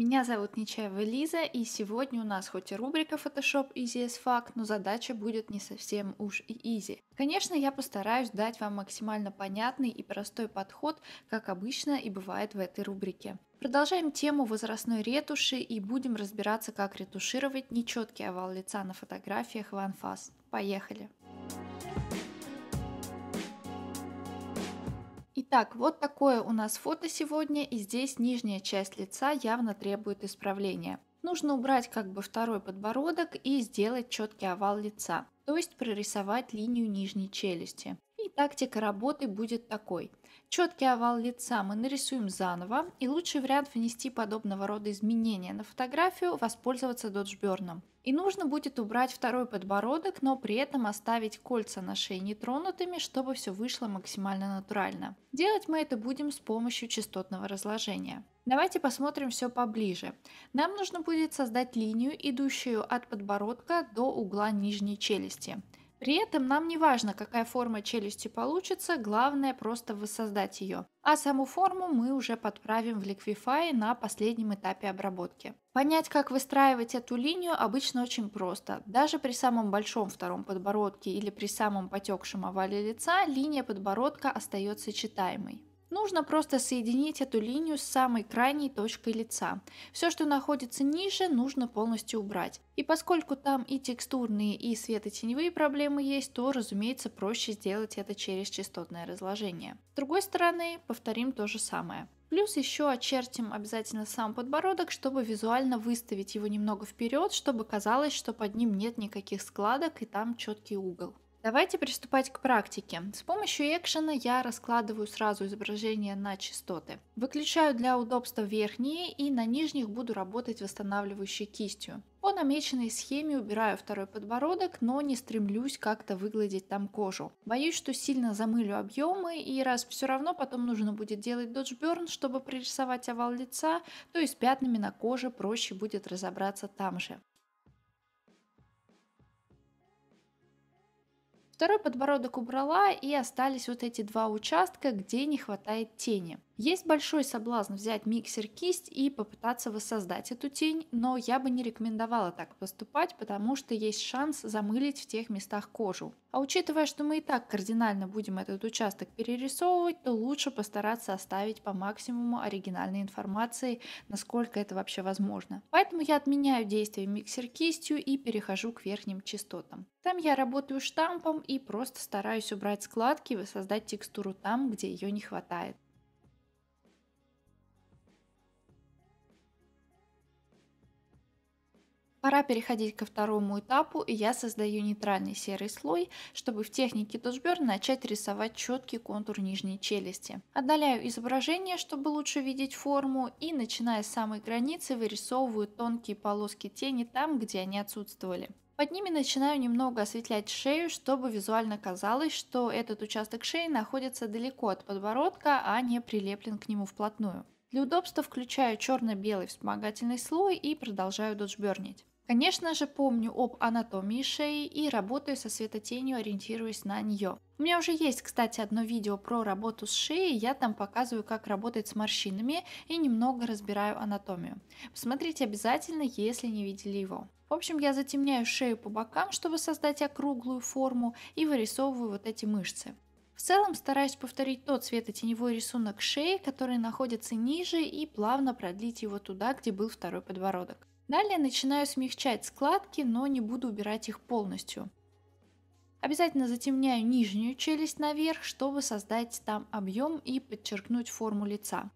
Меня зовут Нечаева Лиза, и сегодня у нас хоть и рубрика Photoshop Easy as Fact, но задача будет не совсем уж и easy. Конечно, я постараюсь дать вам максимально понятный и простой подход, как обычно и бывает в этой рубрике. Продолжаем тему возрастной ретуши и будем разбираться, как ретушировать нечеткий овал лица на фотографиях в OneFast. Поехали! Итак, вот такое у нас фото сегодня, и здесь нижняя часть лица явно требует исправления. Нужно убрать как бы второй подбородок и сделать четкий овал лица, то есть прорисовать линию нижней челюсти. И тактика работы будет такой четкий овал лица мы нарисуем заново, и лучший вариант внести подобного рода изменения на фотографию – воспользоваться доджберном. И нужно будет убрать второй подбородок, но при этом оставить кольца на шее нетронутыми, чтобы все вышло максимально натурально. Делать мы это будем с помощью частотного разложения. Давайте посмотрим все поближе. Нам нужно будет создать линию, идущую от подбородка до угла нижней челюсти. При этом нам не важно, какая форма челюсти получится, главное просто воссоздать ее. А саму форму мы уже подправим в Liquify на последнем этапе обработки. Понять, как выстраивать эту линию, обычно очень просто. Даже при самом большом втором подбородке или при самом потекшем овале лица линия подбородка остается читаемой. Нужно просто соединить эту линию с самой крайней точкой лица. Все, что находится ниже, нужно полностью убрать. И поскольку там и текстурные, и светотеневые проблемы есть, то, разумеется, проще сделать это через частотное разложение. С другой стороны, повторим то же самое. Плюс еще очертим обязательно сам подбородок, чтобы визуально выставить его немного вперед, чтобы казалось, что под ним нет никаких складок и там четкий угол. Давайте приступать к практике. С помощью экшена я раскладываю сразу изображение на частоты. Выключаю для удобства верхние и на нижних буду работать восстанавливающей кистью. По намеченной схеме убираю второй подбородок, но не стремлюсь как-то выгладить там кожу. Боюсь, что сильно замылю объемы, и раз все равно потом нужно будет делать доджберн, чтобы пририсовать овал лица, то и с пятнами на коже проще будет разобраться там же. Второй подбородок убрала и остались вот эти два участка, где не хватает тени. Есть большой соблазн взять миксер-кисть и попытаться воссоздать эту тень, но я бы не рекомендовала так поступать, потому что есть шанс замылить в тех местах кожу. А учитывая, что мы и так кардинально будем этот участок перерисовывать, то лучше постараться оставить по максимуму оригинальной информации, насколько это вообще возможно. Поэтому я отменяю действие миксер-кистью и перехожу к верхним частотам. Там я работаю штампом и просто стараюсь убрать складки и воссоздать текстуру там, где ее не хватает. Пора переходить ко второму этапу, и я создаю нейтральный серый слой, чтобы в технике Touchburn начать рисовать четкий контур нижней челюсти. Отдаляю изображение, чтобы лучше видеть форму, и начиная с самой границы вырисовываю тонкие полоски тени там, где они отсутствовали. Под ними начинаю немного осветлять шею, чтобы визуально казалось, что этот участок шеи находится далеко от подбородка, а не прилеплен к нему вплотную. Для удобства включаю черно-белый вспомогательный слой и продолжаю доджбернить. Конечно же, помню об анатомии шеи и работаю со светотенью, ориентируясь на нее. У меня уже есть, кстати, одно видео про работу с шеей, я там показываю, как работать с морщинами и немного разбираю анатомию. Посмотрите обязательно, если не видели его. В общем, я затемняю шею по бокам, чтобы создать округлую форму и вырисовываю вот эти мышцы. В целом стараюсь повторить тот светотеневой рисунок шеи, который находится ниже и плавно продлить его туда, где был второй подбородок. Далее начинаю смягчать складки, но не буду убирать их полностью. Обязательно затемняю нижнюю челюсть наверх, чтобы создать там объем и подчеркнуть форму лица.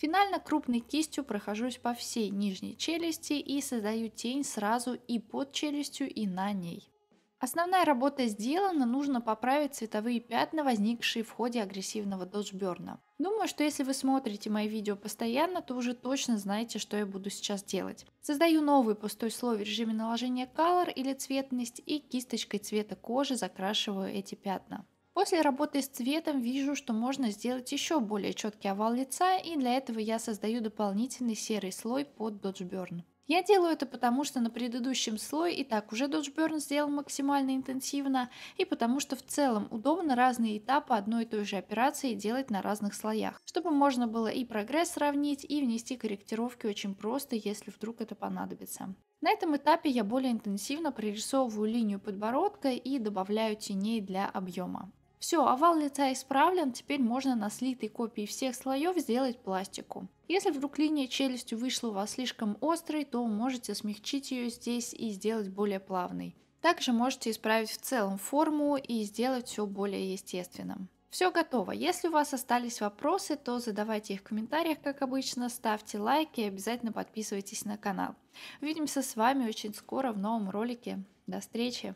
Финально крупной кистью прохожусь по всей нижней челюсти и создаю тень сразу и под челюстью, и на ней. Основная работа сделана, нужно поправить цветовые пятна, возникшие в ходе агрессивного доджберна. Думаю, что если вы смотрите мои видео постоянно, то уже точно знаете, что я буду сейчас делать. Создаю новый пустой слой в режиме наложения color или цветность и кисточкой цвета кожи закрашиваю эти пятна. После работы с цветом вижу, что можно сделать еще более четкий овал лица, и для этого я создаю дополнительный серый слой под Dodge Я делаю это потому, что на предыдущем слое и так уже Dodge сделал максимально интенсивно, и потому что в целом удобно разные этапы одной и той же операции делать на разных слоях, чтобы можно было и прогресс сравнить, и внести корректировки очень просто, если вдруг это понадобится. На этом этапе я более интенсивно прорисовываю линию подбородка и добавляю теней для объема. Все, овал лица исправлен, теперь можно на слитой копии всех слоев сделать пластику. Если вдруг линия челюсти вышла у вас слишком острой, то можете смягчить ее здесь и сделать более плавной. Также можете исправить в целом форму и сделать все более естественным. Все готово. Если у вас остались вопросы, то задавайте их в комментариях, как обычно, ставьте лайки и обязательно подписывайтесь на канал. Увидимся с вами очень скоро в новом ролике. До встречи!